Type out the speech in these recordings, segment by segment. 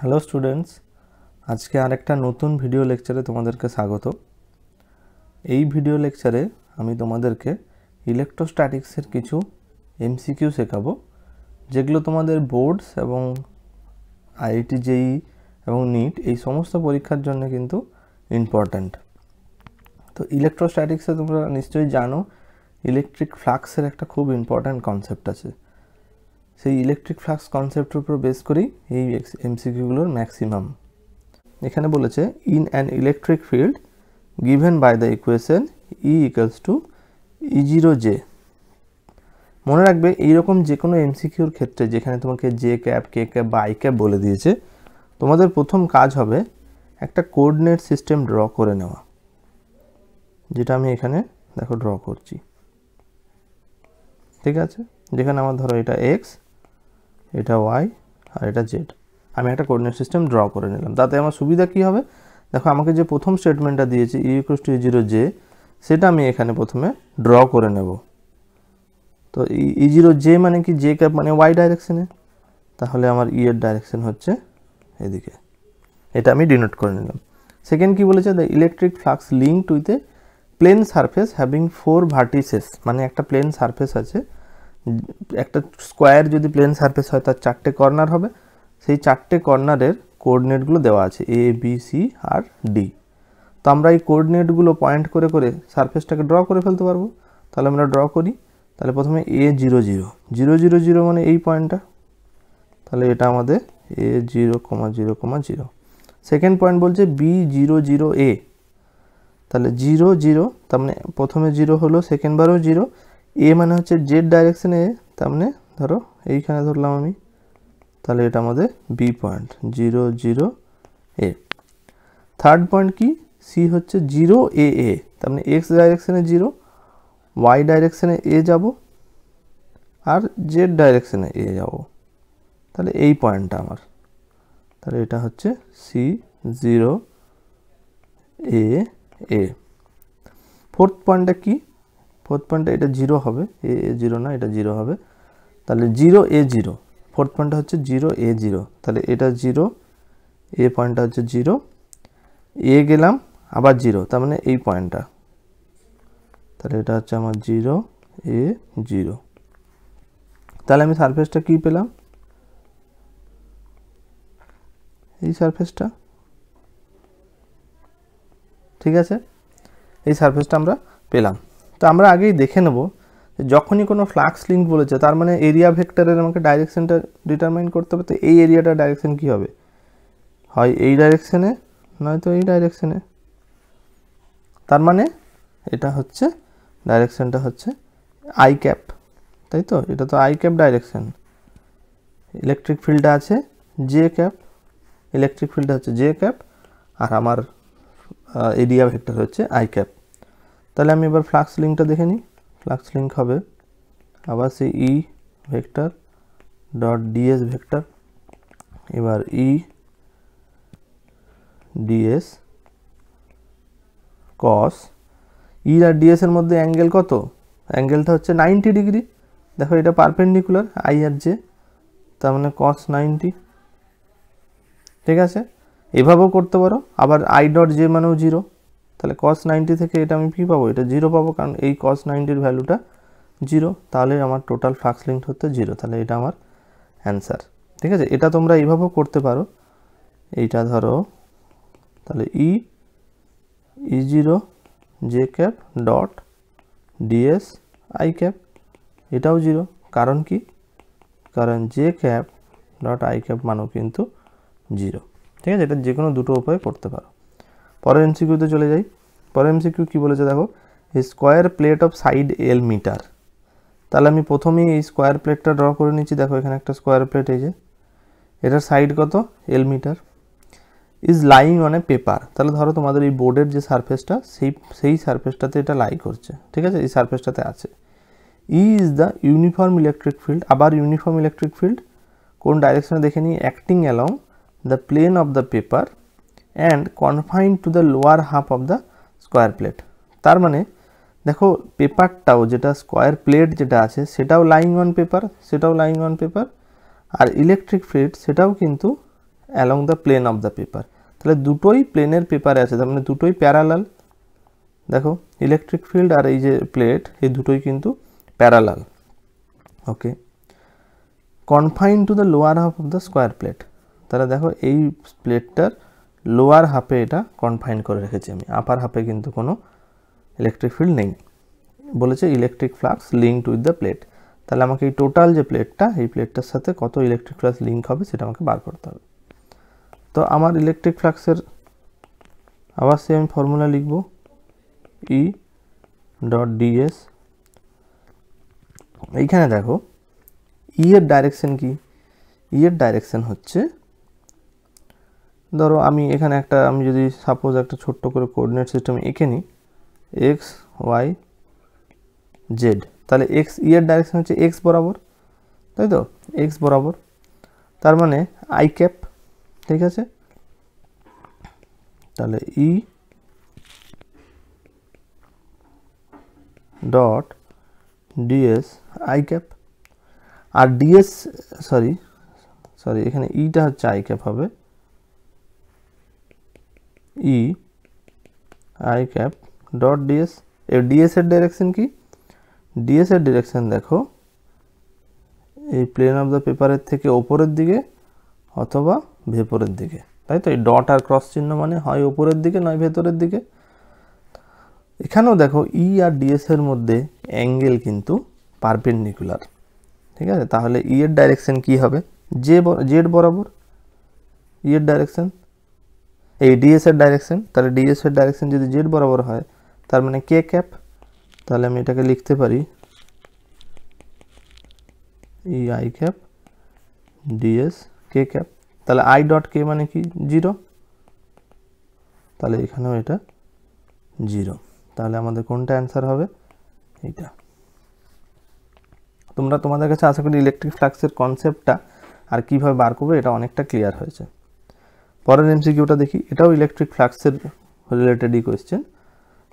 hello students আজকে আরেকটা নতুন ভিডিও লেকচারে তোমাদেরকে স্বাগত এই ভিডিও লেকচারে আমি তোমাদেরকে ইলেকট্রোস্ট্যাটিক্সের কিছু এমসিকিউ শেখাবো যেগুলো তোমাদের বোর্ডস এবং আইআইটি জেই এবং নিট এই সমস্ত পরীক্ষার জন্য কিন্তু ইম্পর্ট্যান্ট তো ইলেকট্রোস্ট্যাটিক্সে তোমরা নিশ্চয়ই জানো ইলেকট্রিক ফ্লাক্সের একটা খুব ইম্পর্ট্যান্ট কনসেপ্ট আছে সেই ইলেকট্রিক ফ্লাক্স কনসেপ্টের উপর বেস করেই এই এমসিকিউগুলোর ম্যাক্সিমাম এখানে বলেছে in an electric field given by the equation E equals to E zero J মনে রাখবে এইরকম যে কোনো এমসিকিউর ক্ষেত্রে যেখানে তোমাকে জে ক্যাপ কে ক্যাপ বা আই ক্যাপ বলে দিয়েছে তোমাদের প্রথম কাজ হবে একটা কোর্ডিনেট সিস্টেম ড্র করে নেওয়া যেটা আমি এখানে দেখো ড্র করছি ঠিক আছে যেখানে আমার ধরো এটা এক্স এটা ওয়াই আর এটা জেড আমি একটা কোঅর্ডিনেট সিস্টেম ড্র করে নিলাম তাতে আমার সুবিধা কি হবে দেখো আমাকে যে প্রথম স্টেটমেন্টটা দিয়েছে ই টু জিরো জে সেটা আমি এখানে প্রথমে ড্র করে নেব তো ই জিরো জে মানে কি জে ক্যাপ মানে ওয়াই ডাইরেকশানে তাহলে আমার ই e এর ডাইরেকশান হচ্ছে এদিকে এটা আমি ডিনোট করে নিলাম সেকেন্ড কি বলেছে the electric flux linked with a plane surface having four vertices মানে একটা প্লেন সারফেস আছে একটা স্কোয়ার যদি প্লেন সারফেস হয় তার চারটে কর্নার হবে সেই চারটে কর্নারের কোঅর্ডিনেটগুলো দেওয়া আছে এ বি সি আর ডি তো আমরা এই কোঅর্ডিনেটগুলো পয়েন্ট করে করে সারফেসটাকে ড্র করে ফেলতে পারবো তাহলে আমরা ড্র করি তাহলে প্রথমে A zero zero zero zero zero মানে এই পয়েন্টটা তাহলে এটা আমাদের A zero comma zero comma zero second point বলছে বি জিরো জিরো এ তাহলে জিরো জিরো তার মানে প্রথমে জিরো হলো সেকেন্ড বারও জিরো এ মানে হচ্ছে জেড ডাইরেকশানে তার মানে ধরো এইখানে ধরলাম আমি তাহলে এটা আমাদের B point zero zero a third point কি সি হচ্ছে জিরো এ এ তার মানে এক্স ডাইরেকশানে জিরো ওয়াই ডাইরেকশানে এ যাব আর জেড ডাইরেকশানে এ যাব তাহলে এই পয়েন্টটা আমার তাহলে এটা হচ্ছে C zero a a fourth পয়েন্টটা কি ফোর্থ পয়েন্টটা এটা জিরো হবে এ এ জিরো না এটা জিরো হবে তাহলে জিরো এ জিরো ফোর্থ পয়েন্টটা হচ্ছে জিরো এ জিরো তাহলে এটা জিরো এ পয়েন্টটা হচ্ছে জিরো এ গেলাম আবার জিরো তার মানে এই পয়েন্টটা তাহলে এটা হচ্ছে আমার জিরো এ জিরো তাহলে আমি সারফেসটা কি পেলাম এই সারফেসটা ঠিক আছে এই সারফেসটা আমরা পেলাম তো আমরা আগেই দেখে নেব যখনই কোনো ফ্লাক্স লিঙ্ক বলেছে তার মানে এরিয়া ভেক্টরের আমাকে ডাইরেকশানটা ডিটারমাইন করতে হবে তো এই এরিয়াটা ডাইরেকশান কী হবে হয় এই ডাইরেকশানে নয়তো এই ডাইরেকশানে তার মানে এটা হচ্ছে ডাইরেকশানটা হচ্ছে আই ক্যাপ তাই তো এটা তো আই ক্যাপ ডাইরেকশান ইলেকট্রিক ফিল্ডটা আছে জে ক্যাপ ইলেকট্রিক ফিল্ডটা হচ্ছে জে ক্যাপ আর আমার এরিয়া ভেক্টর হচ্ছে আই ক্যাপ তাহলে আমি এবার ফ্লাক্স লিঙ্কটা দেখে নিই ফ্লাক্স লিঙ্ক হবে আবার সেই E vector dot DS vector এবার ই ডিএস কস ই আর ডিএস এর মধ্যে অ্যাঙ্গেল কত অ্যাঙ্গেলটা হচ্ছে নাইনটি ডিগ্রি দেখো এটা পারপেন্ডিকুলার আই আর জে তার মানে কস নাইনটি ঠিক আছে এভাবেও করতে পারো আবার আই ডট জে মানেও জিরো তাহলে কস নাইনটি থেকে এটা আমি কী পাবো এটা জিরো পাবো কারণ এই কস নাইনটির ভ্যালুটা জিরো তাহলে আমার টোটাল ফ্লাক্স লিঙ্ক হচ্ছে জিরো তাহলে এটা আমার অ্যান্সার ঠিক আছে এটা তোমরা এইভাবেও করতে পারো এইটা ধরো তাহলে E E zero J cap dot DS I cap এটাও জিরো কারণ কি কারণ J cap dot I cap মানও কিন্তু জিরো ঠিক আছে এটা যে কোনো দুটো উপায়ে করতে পারো পরের এনসিকিউতে চলে যাই পরের এমসিকিউ কী বলেছে দেখো square plate of side L metre তাহলে আমি প্রথমেই এই স্কোয়ার প্লেটটা ড্র করে নিচ্ছি দেখো এখানে একটা স্কোয়ার প্লেট এই যে এটার সাইড কত L metre is lying on a paper তাহলে ধরো তোমাদের এই বোর্ডের যে সারফেসটা সেই সেই সারফেসটাতে এটা লাই করছে ঠিক আছে এই সারফেসটাতে আছে E is the uniform electric field আবার ইউনিফর্ম ইলেকট্রিক ফিল্ড কোন ডাইরেকশনে দেখে নিই acting along the plane of the paper and confined to the lower half of the square plate তার মানে দেখো পেপারটাও যেটা স্কোয়ার প্লেট যেটা আছে সেটাও লাইং অন পেপার সেটাও লাইং অন পেপার আর ইলেকট্রিক ফিল্ড সেটাও কিন্তু along the plane of the paper তাহলে দুটোই প্লেনের পেপারে আছে তার মানে দুটোই প্যারালাল দেখো ইলেকট্রিক ফিল্ড আর এই যে প্লেট এই দুটোই কিন্তু parallel okay confine to the lower half of the square plate তাহলে দেখো এই প্লেটটার লোয়ার হাফে এটা কনফাইন করে রেখেছি আমি আপার হাফে কিন্তু কোনো ইলেকট্রিক ফিল্ড নেই বলেছে electric flux link with the plate তাহলে আমাকে এই টোটাল যে প্লেটটা এই প্লেটটার সাথে কত ইলেকট্রিক ফ্লাক্স লিঙ্ক হবে সেটা আমাকে বার করতে হবে তো আমার ইলেকট্রিক ফ্লাক্সের আবার সে আমি ফর্মুলা লিখব ই ডট ডিএস এইখানে দেখো ইয়ের ডাইরেকশান ডাইরেকশন কি ই e এর হচ্ছে ধরো আমি এখানে একটা আমি যদি সাপোজ একটা ছোট্ট করে কোঅর্ডিনেট সিস্টেম এঁকে নিই এক্স ওয়াই জেড তাহলে এক্স ইয়ের ডাইরেকশান হচ্ছে এক্স বরাবর তাই তো এক্স বরাবর তার মানে আই ক্যাপ ঠিক আছে তাহলে E dot DS I cap আর ডিএস সরি সরি এখানে ইটা e হচ্ছে আই ক্যাপ হবে E I cap dot D S ये डी एस एड डायरेक्शन की ডি এস এর ডিরেকশন দেখো এই প্লেন অফ দ্য পেপারের থেকে ওপরের দিকে অথবা ভেপরের দিকে তাই তো এই ডট আর ক্রস চিহ্ন মানে হয় ওপরের দিকে নয় ভেতরের দিকে এখানেও দেখো ই আর ডিএস এর মধ্যে অ্যাঙ্গেল কিন্তু পারপেন্ডিকুলার ঠিক আছে তাহলে ই এর ডাইরেকশন কি হবে জে জেড বরাবর ই এর ডাইরেকশন এই ডিএস এর ডাইরেকশন তাহলে ডিএস এর ডাইরেকশন যদি জেড বরাবর হয় তার মানে কে ক্যাপ তাহলে আমি এটাকে লিখতে পারি E I cap DS K cap তাহলে আই ডট কে মানে কি জিরো তাহলে এখানেও এটা জিরো তাহলে আমাদের কোনটা অ্যান্সার হবে এটা তোমরা তোমাদের কাছে আশা করি ইলেকট্রিক ফ্লাক্সের কনসেপ্টটা আর কিভাবে বার করবে এটা অনেকটা ক্লিয়ার হয়েছে পরের এমসিকিউটা দেখি এটাও ইলেকট্রিক ফ্লাক্সের রিলেটেডই কোয়েশ্চেন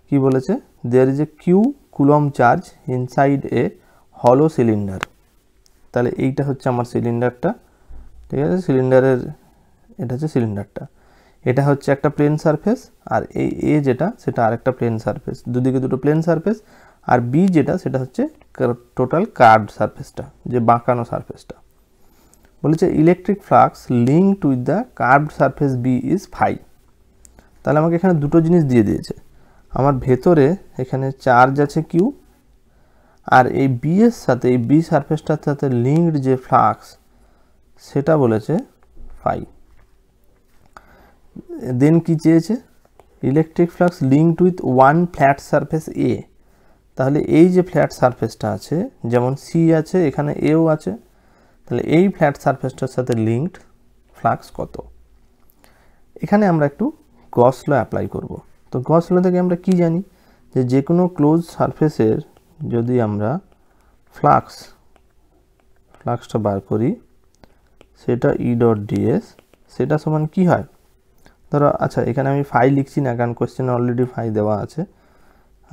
কি বলেছে there is a q coulomb charge inside a hollow cylinder তাহলে এইটা হচ্ছে আমার সিলিন্ডারটা ঠিক আছে সিলিন্ডারের এটা হচ্ছে সিলিন্ডারটা এটা হচ্ছে একটা প্লেন সারফেস আর এই এ যেটা সেটা আরেকটা প্লেন সারফেস দুদিকে দুটো প্লেন সারফেস আর বি যেটা সেটা হচ্ছে টোটাল কার্ড সারফেসটা যে বাঁকানো সারফেসটা বলেছে electric flux linked with the curved surface B is phi তাহলে আমাকে এখানে দুটো জিনিস দিয়ে দিয়েছে আমার ভেতরে এখানে চার্জ আছে কিউ আর এই বি এর সাথে এই বি সারফেসটার সাথে লিঙ্কড যে ফ্লাক্স সেটা বলেছে ফাই দেন কি চেয়েছে electric flux linked with one flat surface A তাহলে এই যে ফ্ল্যাট সারফেসটা আছে যেমন সি আছে এখানে এও আছে তাহলে এই ফ্ল্যাট সারফেসটার সাথে লিঙ্কড ফ্লাক্স কত এখানে আমরা একটু গস অ্যাপ্লাই করব তো গস ল থেকে আমরা কি জানি যে যে কোনো ক্লোজ সারফেসের যদি আমরা ফ্লাক্স ফ্লাক্সটা বার করি সেটা ই ডট ডিএস সেটা সমান কি হয় ধরো আচ্ছা এখানে আমি ফাই লিখছি না কারণ কোয়েশ্চেন অলরেডি ফাই দেওয়া আছে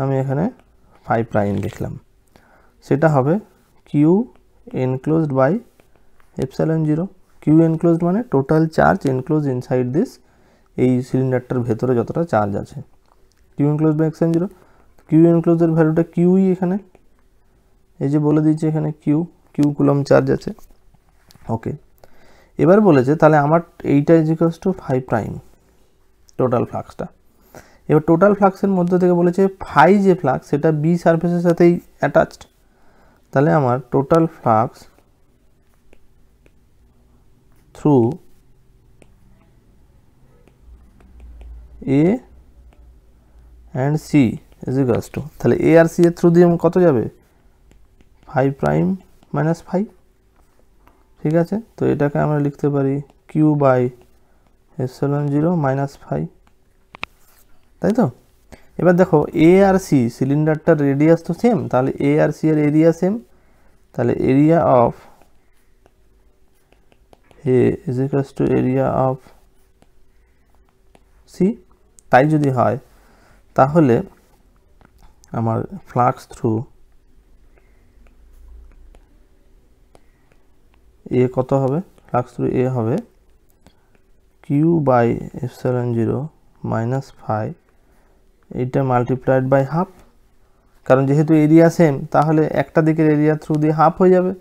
আমি এখানে ফাই প্রাইম লিখলাম সেটা হবে q enclosed by epsilon zero q enclosed মানে total charge enclose inside this এই সিলিন্ডারটার ভেতরে যতটা চার্জ আছে q enclose by epsilon zero q এনক্লোজের ভ্যালুটা কিউই এখানে এই যে বলে দিয়েছে এখানে কিউ কিউ কুলম চার্জ আছে ওকে এবার বলেছে তাহলে আমার এইটা is equals to five prime total ফ্লাক্সটা এবার টোটাল ফ্লাক্সের মধ্যে থেকে বলেছে ফাই যে ফ্লাক্স সেটা বি সার্ফেসের সাথেই অ্যাটাচড তাহলে আমার total flux through a and c is equals to তাহলে a আর c এর থ্রু দিয়ে কত যাবে 5 প্রাইম মাইনাস 5 ঠিক আছে তো এটাকে আমরা লিখতে পারি q by epsilon zero minus five তাই তো এবার দেখো এ আর সি সিলিন্ডারটার রেডিয়াস তো সেম তাহলে এ আর সি এর এরিয়া সেম তাহলে area of A is equals to area of C তাই যদি হয় তাহলে আমার ফ্লাক্স থ্রু এ কত হবে ফ্লাক্স থ্রু এ হবে q by epsilon zero minus five এটা মাল্টিপ্লাইড বাই হাফ কারণ যেহেতু এরিয়া সেম তাহলে একটা দিকের এরিয়া থ্রু দিয়ে হাফ হয়ে যাবে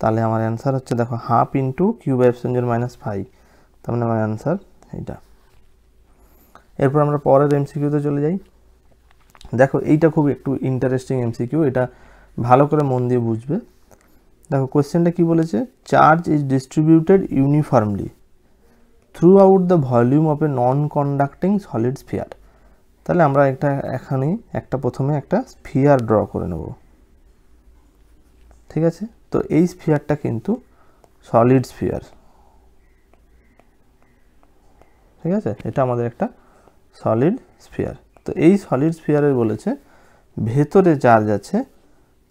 তাহলে আমার অ্যান্সার হচ্ছে দেখো half into q by minus five তার মানে আমার অ্যান্সার এইটা এরপর আমরা পরের এমসিকিউতে চলে যাই দেখো এইটা খুব একটু ইন্টারেস্টিং এমসিকিউ এটা ভালো করে মন দিয়ে বুঝবে দেখো কোয়েশ্চেনটা কী বলেছে charge is distributed uniformly throughout the volume of a non conducting solid sphere তাহলে আমরা একটা এখানে একটা প্রথমে একটা স্ফিয়ার ড্র করে নেব ঠিক আছে তো এই স্ফিয়ারটা কিন্তু সলিড স্ফিয়ার ঠিক আছে এটা আমাদের একটা সলিড স্ফিয়ার তো এই সলিড স্ফিয়ারে বলেছে ভেতরে চার্জ আছে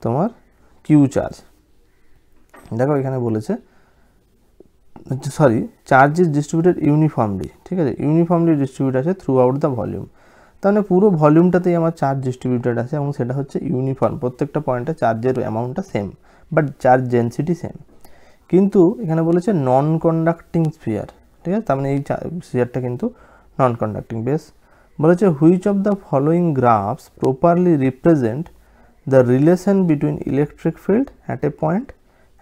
তোমার কিউ চার্জ দেখো এখানে বলেছে sorry charge is distributed uniformly ঠিক আছে ইউনিফর্মলি ডিস্ট্রিবিউট আছে থ্রু আউট দ্য ভলিউম তাহলে পুরো ভলিউমটাতেই আমার চার্জ ডিস্ট্রিবিউটেড আছে এবং সেটা হচ্ছে ইউনিফর্ম প্রত্যেকটা পয়েন্টে চার্জের অ্যামাউন্টটা same but charge density same কিন্তু এখানে বলেছে নন কন্ডাক্টিং স্পিয়ার ঠিক আছে তার মানে এই স্পিয়ারটা কিন্তু নন কন্ডাক্টিং বেস বলেছে which of the following graphs properly represent the relation between electric field at a point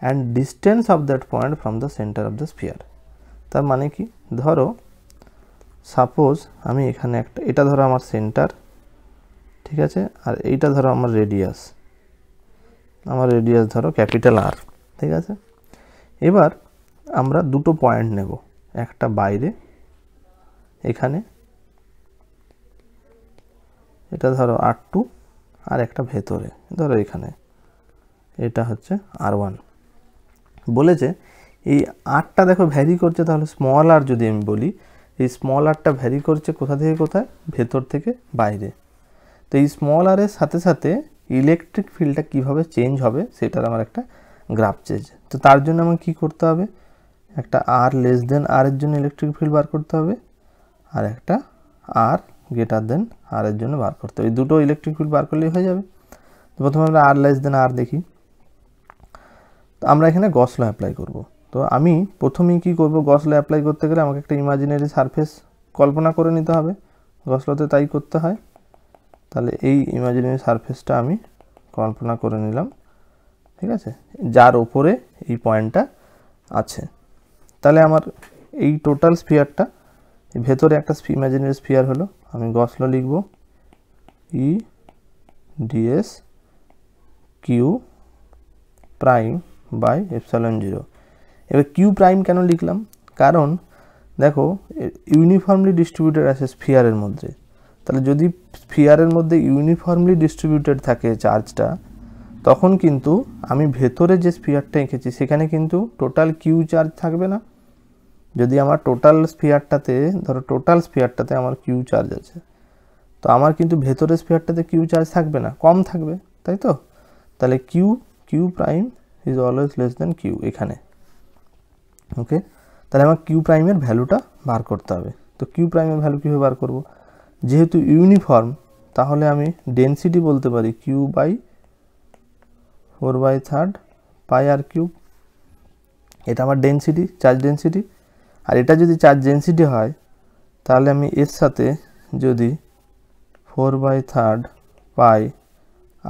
and distance of that point from the centre of the sphere তার মানে কি ধরো সাপোজ আমি এখানে একটা এটা ধরো আমার সেন্টার ঠিক আছে আর এইটা ধরো আমার রেডিয়াস আমার রেডিয়াস ধরো ক্যাপিটাল আর ঠিক আছে এবার আমরা দুটো পয়েন্ট নেব একটা বাইরে এখানে এটা ধরো আর টু আর একটা ভেতরে ধরো এখানে এটা হচ্ছে আর ওয়ান বলেছে এই আরটা দেখো ভ্যারি করছে তাহলে স্মল আর যদি আমি বলি এই স্মল আরটা ভ্যারি করছে কোথা থেকে কোথায় ভেতর থেকে বাইরে তো এই স্মল আরের সাথে সাথে ইলেকট্রিক ফিল্ডটা কিভাবে চেঞ্জ হবে সেটার আমার একটা গ্রাফ চেঞ্জ তো তার জন্য আমাকে কী করতে হবে একটা আর লেস দেন আর এর জন্য ইলেকট্রিক ফিল্ড বার করতে হবে আর একটা আর গ্রেটার দেন আর এর জন্য বার করতে হবে দুটো ইলেকট্রিক ফিল্ড বার করলেই হয়ে যাবে তো প্রথমে আমরা আর লেস দেন আর দেখি তো আমরা এখানে গসলো অ্যাপ্লাই করব তো আমি প্রথমেই কি করব গসলো অ্যাপ্লাই করতে গেলে আমাকে একটা ইমাজিনারি সারফেস কল্পনা করে নিতে হবে গসলোতে তাই করতে হয় তাহলে এই ইমাজিনারি সারফেসটা আমি কল্পনা করে নিলাম ঠিক আছে যার ওপরে এই পয়েন্টটা আছে তাহলে আমার এই টোটাল স্পিয়ারটা ভেতরে একটা ইমাজিনারি স্পিয়ার হলো আমি গসলো লিখব E DS q prime by epsilon zero এবার কিউ প্রাইম কেন লিখলাম কারণ দেখো ইউনিফর্মলি ডিস্ট্রিবিউটেড আছে স্ফিয়ারের মধ্যে তাহলে যদি ফিয়ারের মধ্যে ইউনিফর্মলি ডিস্ট্রিবিউটেড থাকে চার্জটা তখন কিন্তু আমি ভেতরে যে স্পিয়ারটা এঁকেছি সেখানে কিন্তু টোটাল কিউ চার্জ থাকবে না যদি আমার টোটাল স্পিয়ারটাতে ধরো টোটাল স্পিয়ারটাতে আমার কিউ চার্জ আছে তো আমার কিন্তু ভেতরের স্পিয়ারটাতে কিউ চার্জ থাকবে না কম থাকবে তাই তো তাহলে q q prime is always less than q এখানে ওকে তাহলে আমার কিউ প্রাইমের ভ্যালুটা বার করতে হবে তো কিউ প্রাইমের ভ্যালু কীভাবে বার করবো যেহেতু ইউনিফর্ম তাহলে আমি ডেনসিটি বলতে পারি q by four by third pi r cube এটা আমার ডেনসিটি চার্জ ডেনসিটি আর এটা যদি চার্জ ডেনসিটি হয় তাহলে আমি এর সাথে যদি four by third pi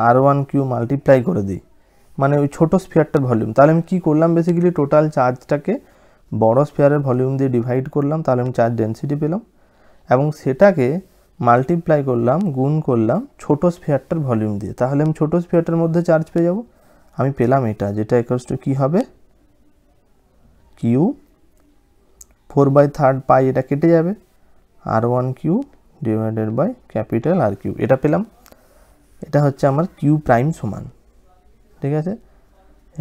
r one q multiply করে দিই মানে ওই ছোটো স্পেয়ারটার ভলিউম তাহলে আমি কী করলাম বেসিক্যালি টোটাল চার্জটাকে বড় স্পেয়ারের ভলিউম দিয়ে ডিভাইড করলাম তাহলে আমি চার্জ ডেনসিটি পেলাম এবং সেটাকে মাল্টিপ্লাই করলাম গুণ করলাম ছোটো স্ফেয়ারটার ভলিউম দিয়ে তাহলে আমি ছোটো স্ফেয়ারটার মধ্যে চার্জ পেয়ে যাব আমি পেলাম এটা যেটা একস টু কী হবে q four by third pi এটা কেটে যাবে r one q divided by capital R q এটা পেলাম এটা হচ্ছে আমার কিউ প্রাইম সমান ঠিক আছে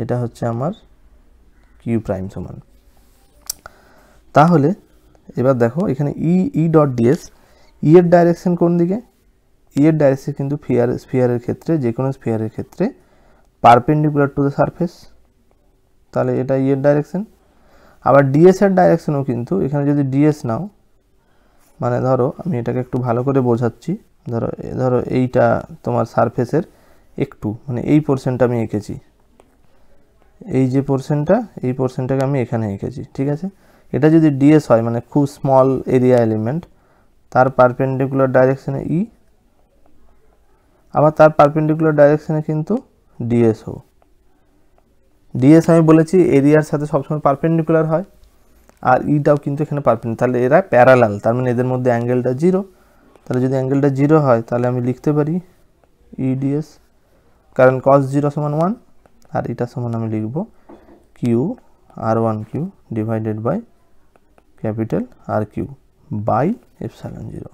এটা হচ্ছে আমার কিউ প্রাইম সমান তাহলে এবার দেখো এখানে ই ই ডট ডিএস ইয়ের ডাইরেকশন কোন দিকে ইয়ের ডাইরেকশন কিন্তু ফিয়ার স্পিয়ারের ক্ষেত্রে যে কোনো স্পিয়ারের ক্ষেত্রে পারপেন্ডিকুলার টু দ্য সারফেস তাহলে এটা ইয়ের ডাইরেকশান আবার ডিএসের ডাইরেকশানও কিন্তু এখানে যদি ডিএস নাও মানে ধরো আমি এটাকে একটু ভালো করে বোঝাচ্ছি ধরো ধরো এইটা তোমার সারফেসের একটু মানে এই পোর্শনটা আমি এঁকেছি এই যে পোর্শনটা এই পোর্শনটাকে আমি এখানে এঁকেছি ঠিক আছে এটা যদি ডিএস হয় মানে খুব স্মল এরিয়া এলিমেন্ট তার পারপেন্ডিকুলার ডাইরেকশানে ই আবার তার পারপেন্ডিকুলার ডাইরেকশানে কিন্তু ডিএসও ডিএস আমি বলেছি এরিয়ার সাথে সবসময় পারপেন্ডিকুলার হয় আর ইটাও e কিন্তু এখানে পারপেন্ড তাহলে এরা প্যারালাল তার মানে এদের মধ্যে অ্যাঙ্গেলটা জিরো তাহলে যদি অ্যাঙ্গেলটা জিরো হয় তাহলে আমি লিখতে পারি ইডিএস e কারণ কস জিরো সমান ওয়ান আর এটা সমান আমি লিখব q r one q divided by capital R q by epsilon zero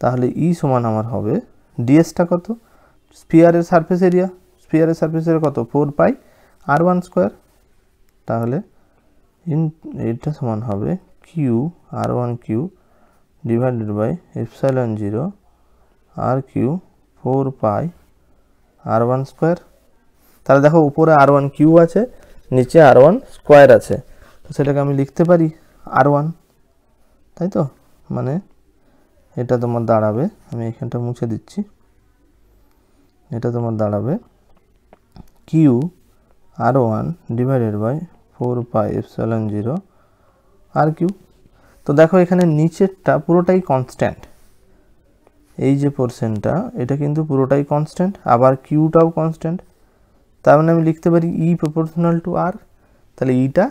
তাহলে ই সমান আমার হবে ডিএসটা কত স্পিয়ারের সারফেস এরিয়া স্পিয়ারের সারফেস এরিয়া কত four pi r one square তাহলে ইন এটা সমান হবে q r one q divided by epsilon zero r q four pi r one square তাহলে দেখো উপরে আর ওয়ান কিউ আছে নিচে আর ওয়ান স্কোয়ার আছে তো সেটাকে আমি লিখতে পারি আর ওয়ান তাই তো মানে এটা তোমার দাঁড়াবে আমি এখানটা মুছে দিচ্ছি এটা তোমার দাঁড়াবে q r one divided by four pi epsilon zero r q তো দেখো এখানে নিচেরটা পুরোটাই কনস্ট্যান্ট এই যে পোর্শনটা এটা কিন্তু পুরোটাই কনস্ট্যান্ট আবার কিউটাও কনস্ট্যান্ট তার মানে আমি লিখতে পারি ই প্রপোর্শনাল টু আর তাহলে ইটা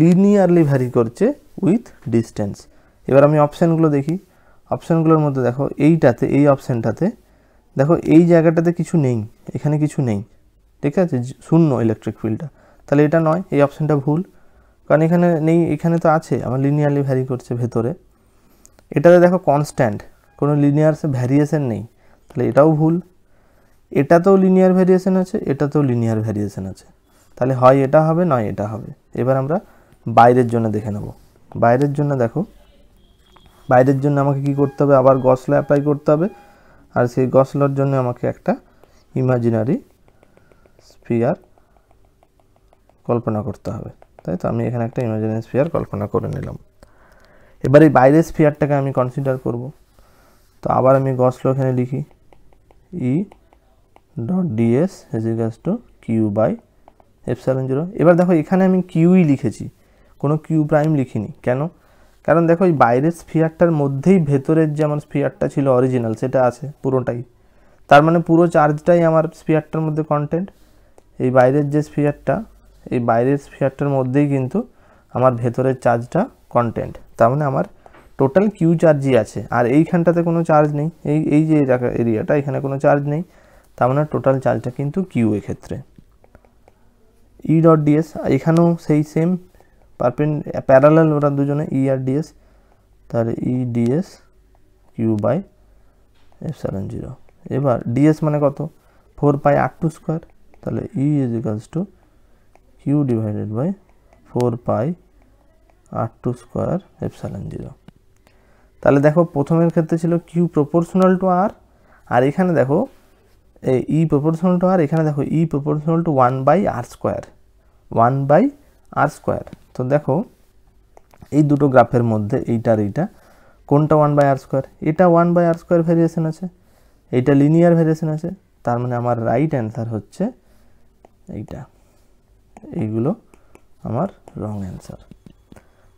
লিনিয়ারলি ভ্যারি করছে উইথ ডিস্টেন্স এবার আমি অপশানগুলো দেখি অপশানগুলোর মধ্যে দেখো এইটাতে এই অপশানটাতে দেখো এই জায়গাটাতে কিছু নেই এখানে কিছু নেই ঠিক আছে শূন্য ইলেকট্রিক ফিল্ডটা তাহলে এটা নয় এই অপশানটা ভুল কারণ এখানে নেই এখানে তো আছে আমার লিনিয়ারলি ভ্যারি করছে ভেতরে এটাতে দেখো কনস্ট্যান্ট কোনো লিনিয়ার ভ্যারিয়েশান নেই তাহলে এটাও ভুল এটাতেও লিনিয়ার ভ্যারিয়েশান আছে এটাতেও লিনিয়ার ভ্যারিয়েশান আছে তাহলে হয় এটা হবে নয় এটা হবে এবার আমরা বাইরের জন্য দেখে নেব বাইরের জন্য দেখো বাইরের জন্য আমাকে কি করতে হবে আবার গসলা অ্যাপ্লাই করতে হবে আর সেই গসলার জন্য আমাকে একটা ইমাজিনারি স্পিয়ার কল্পনা করতে হবে তাই তো আমি এখানে একটা ইমাজিনারি স্পিয়ার কল্পনা করে নিলাম এবার এই বাইরের স্পিয়ারটাকে আমি কনসিডার করব তো আবার আমি গসলো এখানে লিখি ই ডট ডিএস হেজিগাস to q by F zero এবার দেখো এখানে আমি কিউই লিখেছি কোনো কিউ প্রাইম লিখিনি কেন কারণ দেখো এই বাইরের স্ফিয়ারটার মধ্যেই ভেতরের যে আমার স্ফিয়ারটা ছিল অরিজিনাল সেটা আছে পুরোটাই তার মানে পুরো চার্জটাই আমার স্ফিয়ারটার মধ্যে কন্টেন্ট এই বাইরের যে স্ফিয়ারটা এই বাইরের স্ফিয়ারটার মধ্যেই কিন্তু আমার ভেতরের চার্জটা কন্টেন্ট তার মানে আমার টোটাল কিউ চার্জই আছে আর এইখানটাতে কোনো চার্জ নেই এই এই যে এরিয়াটা এখানে কোনো চার্জ নেই তার মানে টোটাল চার্জটা কিন্তু কিউ এক্ষেত্রে ই ডট ডিএস এখানেও সেই সেম পারপেন প্যারালাল ওরা দুজনে ই e আর ডিএস তাহলে E DS q by epsilon zero এবার ডিএস মানে কত four pi r two square তাহলে E is equals to q divided by four pi r two square epsilon zero তাহলে দেখো প্রথমের ক্ষেত্রে ছিল কিউ প্রপোর্শনাল টু আর আর এখানে দেখো ই প্রপোর্শনাল টু আর এখানে দেখো E proportional to one by r square one by r square তো দেখো এই দুটো গ্রাফের মধ্যে এইটার এইটা কোনটা ওয়ান বাই আর স্কোয়ার এটা one by r square variation আছে এইটা লিনিয়ার ভেরিয়েশন আছে তার মানে আমার রাইট অ্যান্সার হচ্ছে এইটা এইগুলো আমার রং অ্যান্সার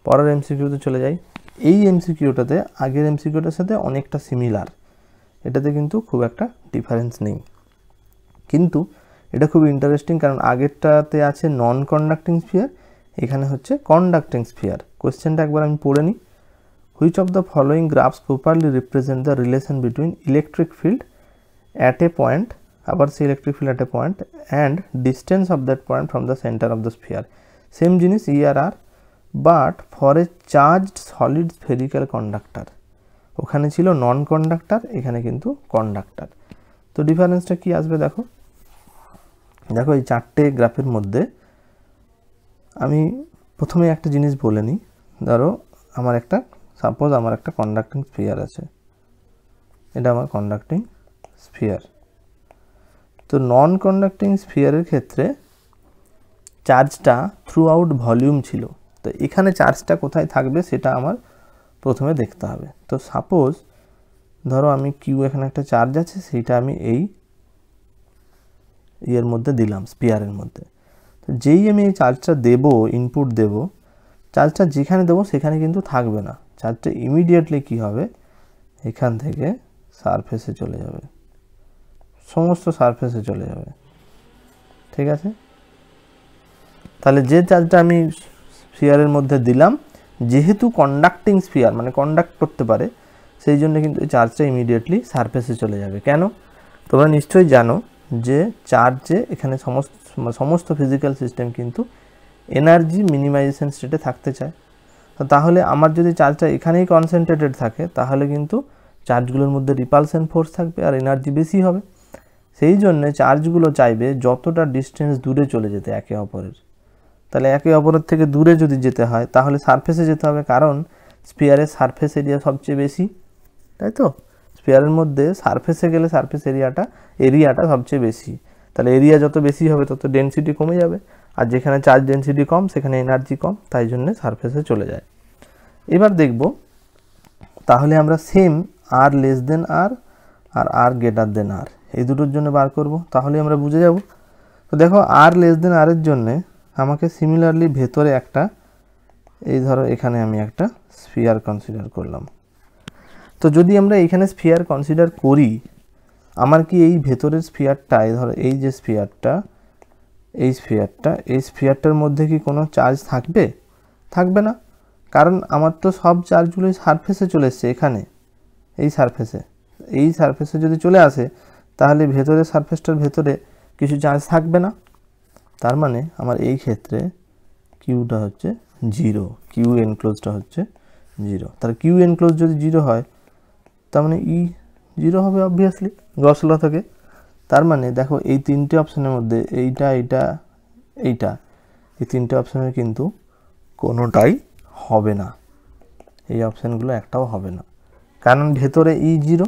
পরের এমসিকিউতে চলে যাই এই এমসিকিউটাতে আগের এমসিকিউটার সাথে অনেকটা সিমিলার এটাতে কিন্তু খুব একটা ডিফারেন্স নেই কিন্তু এটা খুব ইন্টারেস্টিং কারণ আগেরটাতে আছে নন কন্ডাক্টিং ফিয়ার এখানে হচ্ছে কন্ডাক্টিং স্ফিয়ার কোয়েশ্চেনটা একবার আমি পড়ে নিই which of the following graphs properly represent the relation between electric field at a point আবার say electric field at a point and distance of that point from the centre of the sphere same জিনিস ইয়ার আর but for a charged solid spherical conductor ওখানে ছিল নন conductor এখানে কিন্তু conductor তো ডিফারেন্সটা কি আসবে দেখো দেখো এই চারটে গ্রাফের মধ্যে আমি প্রথমে একটা জিনিস বলে নিই ধরো আমার একটা সাপোজ আমার একটা কন্ডাক্টিং স্পিয়ার আছে এটা আমার কন্ডাক্টিং স্পিয়ার তো নন কন্ডাক্টিং স্পিয়ারের ক্ষেত্রে চার্জটা থ্রু আউট ভলিউম ছিল তো এখানে চার্জটা কোথায় থাকবে সেটা আমার প্রথমে দেখতে হবে তো সাপোজ ধরো আমি কিউ এখানে একটা চার্জ আছে সেইটা আমি এই ইয়ের মধ্যে দিলাম স্পিয়ারের মধ্যে যেই আমি এই চার্জটা দেব ইনপুট দেব চার্জটা যেখানে দেবো সেখানে কিন্তু থাকবে না চার্জটা ইমিডিয়েটলি কি হবে এখান থেকে সারফেসে চলে যাবে সমস্ত সারফেসে চলে যাবে ঠিক আছে তাহলে যে চার্জটা আমি স্পিয়ারের মধ্যে দিলাম যেহেতু কন্ডাক্টিং স্পিয়ার মানে কন্ডাক্ট করতে পারে সেই জন্য কিন্তু এই চার্জটা ইমিডিয়েটলি সারফেসে চলে যাবে কেন তোমরা নিশ্চয়ই জানো যে চার্জে এখানে সমস্ত সমস্ত ফিজিক্যাল সিস্টেম কিন্তু এনার্জি মিনিমাইজেশন স্টেটে থাকতে চায় তো তাহলে আমার যদি চার্জটা এখানেই কনসেন্ট্রেটেড থাকে তাহলে কিন্তু চার্জগুলোর মধ্যে রিপালশন ফোর্স থাকবে আর এনার্জি বেশি হবে সেই জন্যে চার্জগুলো চাইবে যতটা ডিস্টেন্স দূরে চলে যেতে একে অপরের তাহলে একে অপরের থেকে দূরে যদি যেতে হয় তাহলে সারফেসে যেতে হবে কারণ স্পিয়ারের সারফেস এরিয়া সবচেয়ে বেশি তাই তো স্পিয়ারের মধ্যে সারফেসে গেলে সারফেস এরিয়াটা এরিয়াটা সবচেয়ে বেশি তাহলে এরিয়া যত বেশি হবে তত ডেনসিটি কমে যাবে আর যেখানে চার্জ ডেনসিটি কম সেখানে এনার্জি কম তাই জন্যে সারফেসে চলে যায় এবার দেখব তাহলে আমরা same r less than r আর আর গ্রেটার দেন আর এই দুটোর জন্য বার করব তাহলে আমরা বুঝে যাব তো দেখো আর লেস দেন আরের জন্যে আমাকে সিমিলারলি ভেতরে একটা এই ধরো এখানে আমি একটা স্ফিয়ার কনসিডার করলাম তো যদি আমরা এখানে স্ফিয়ার কনসিডার করি আমার কি এই ভেতরের স্ফিয়ারটা এই ধরো এই যে স্ফিয়ারটা এই স্ফিয়ারটা এই স্ফিয়ারটার মধ্যে কি কোনো চার্জ থাকবে থাকবে না কারণ আমার তো সব চার্জগুলোই সারফেসে চলে এসছে এখানে এই সারফেসে এই সারফেসে যদি চলে আসে তাহলে ভেতরে সারফেসটার ভেতরে কিছু চার্জ থাকবে না তার মানে আমার এই ক্ষেত্রে কিউটা হচ্ছে জিরো কিউ এনক্লোজটা হচ্ছে জিরো তার কিউ এনক্লোজ যদি জিরো হয় তার মানে ই e জিরো হবে অবভিয়াসলি ল থেকে তার মানে দেখো এই তিনটে অপশানের মধ্যে এইটা এইটা এইটা এই তিনটে অপশানের কিন্তু কোনোটাই হবে না এই অপশানগুলো একটাও হবে না কারণ ভেতরে ই e জিরো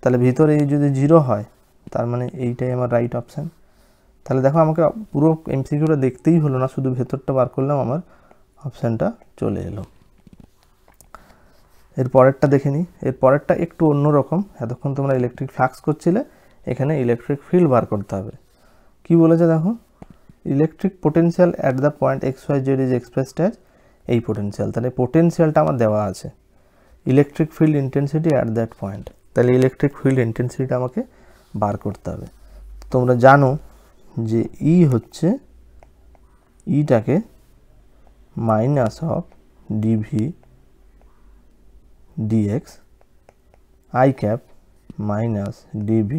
তাহলে ভিতরে ই e যদি জিরো হয় তার মানে এইটাই আমার রাইট অপশান তাহলে দেখো আমাকে পুরো এমসিকিউটা দেখতেই হলো না শুধু ভেতরটা বার করলাম আমার অপশানটা চলে এলো এর পরেরটা দেখে নিই এর পরেরটা একটু অন্যরকম এতক্ষণ তোমরা ইলেকট্রিক ফ্লাক্স করছিলে এখানে ইলেকট্রিক ফিল্ড বার করতে হবে কি বলেছে দেখো electric potential at the point x Y z is expressed as এই পোটেনশিয়াল তাহলে পোটেন্সিয়ালটা আমার দেওয়া আছে electric field intensity at that point তাহলে ইলেকট্রিক ফিল্ড ইন্টেন্সিটিটা আমাকে বার করতে হবে তোমরা জানো যে ই e হচ্ছে ইটাকে minus of dv dx i cap minus dv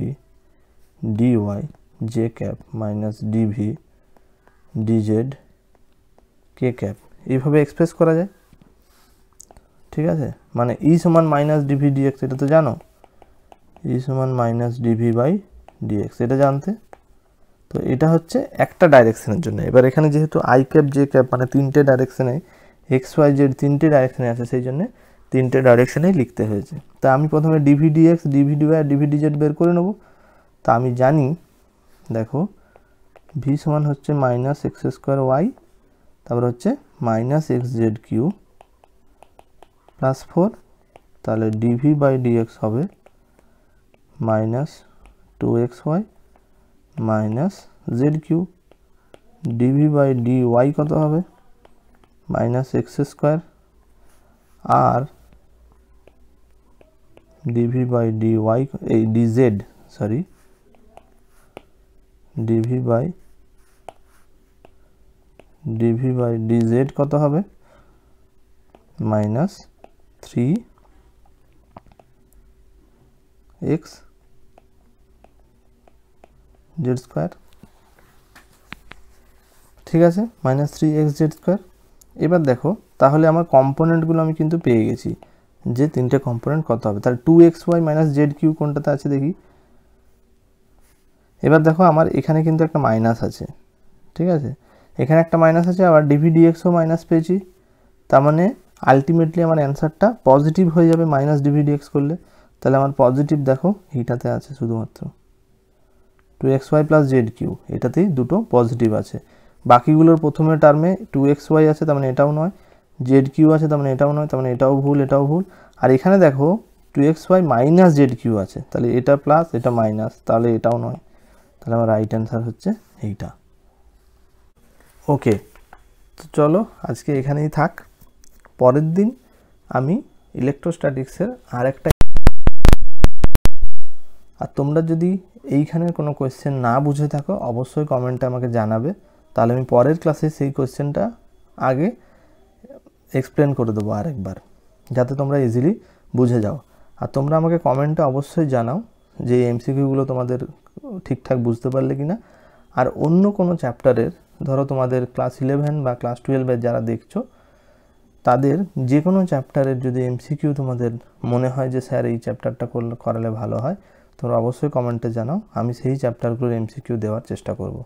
dy j cap minus dv dz কে ক্যাপ এইভাবে এক্সপ্রেস করা যায় ঠিক আছে মানে ই e সমান মাইনাস ডিভি ডিএক্স এটা তো জানো ই e সমান মাইনাস ডিভি বাই ডিএক্স এটা জানতে তো এটা হচ্ছে একটা ডাইরেকশনের জন্য এবার এখানে যেহেতু আই ক্যাপ জে ক্যাপ মানে তিনটে ডাইরেকশনে এক্স ওয়াই জেড তিনটে ডাইরেকশনে আছে সেই জন্যে তিনটে ডাইরেকশানেই লিখতে হয়েছে তা আমি প্রথমে dvd x dvd y dvd z বের করে নেব তা আমি জানি দেখো ভি সমান হচ্ছে মাইনাস এক্স স্কোয়ার ওয়াই তারপর হচ্ছে minus x z q plus four তাহলে ডিভি বাই ডিএক্স হবে minus two x y minus z q dv by d y কত হবে minus x square r by d y এই dz sorry dv by dv by dz কত হবে minus three x z square ঠিক আছে minus three x z square এবার দেখো তাহলে আমার কম্পোনেন্টগুলো আমি কিন্তু পেয়ে গেছি যে তিনটে কম্পোনেন্ট কত হবে তাহলে two x y minus z q কোনটাতে আছে দেখি এবার দেখো আমার এখানে কিন্তু একটা মাইনাস আছে ঠিক আছে এখানে একটা মাইনাস আছে আবার ডিভিডিএক্সও মাইনাস পেয়েছি তার মানে আলটিমেটলি আমার অ্যান্সারটা পজিটিভ হয়ে যাবে মাইনাস ডিভিডিএক্স করলে তাহলে আমার পজিটিভ দেখো এইটাতে আছে শুধুমাত্র two x y plus z q এটাতেই দুটো পজিটিভ আছে বাকিগুলোর প্রথমে টার্মে টু এক্স ওয়াই আছে তার মানে এটাও নয় জেড কিউ আছে তার মানে এটাও নয় তার মানে এটাও ভুল এটাও ভুল আর এখানে দেখো two x y minus z q আছে তাহলে এটা প্লাস এটা মাইনাস তাহলে এটাও নয় তাহলে আমার রাইট অ্যান্সার হচ্ছে এইটা ওকে তো চলো আজকে এখানেই থাক পরের দিন আমি ইলেকট্রোস্ট্যাটিক্সের আর একটা আর তোমরা যদি এইখানের কোনো কোয়েশ্চেন না বুঝে থাকো অবশ্যই কমেন্টে আমাকে জানাবে তাহলে আমি পরের ক্লাসে সেই কোয়েশ্চেনটা আগে এক্সপ্লেন করে দেবো আরেকবার যাতে তোমরা ইজিলি বুঝে যাও আর তোমরা আমাকে কমেন্টে অবশ্যই জানাও যে এমসিকিউগুলো তোমাদের ঠিকঠাক বুঝতে পারলে কি না আর অন্য কোনো চ্যাপ্টারের ধরো তোমাদের ক্লাস ইলেভেন বা ক্লাস টুয়েলভের যারা দেখছো তাদের যে কোনো চ্যাপ্টারের যদি এমসিকিউ তোমাদের মনে হয় যে স্যার এই চ্যাপ্টারটা করলে করালে ভালো হয় তোমরা অবশ্যই কমেন্টে জানাও আমি সেই চ্যাপ্টারগুলোর এমসিকিউ দেওয়ার চেষ্টা করব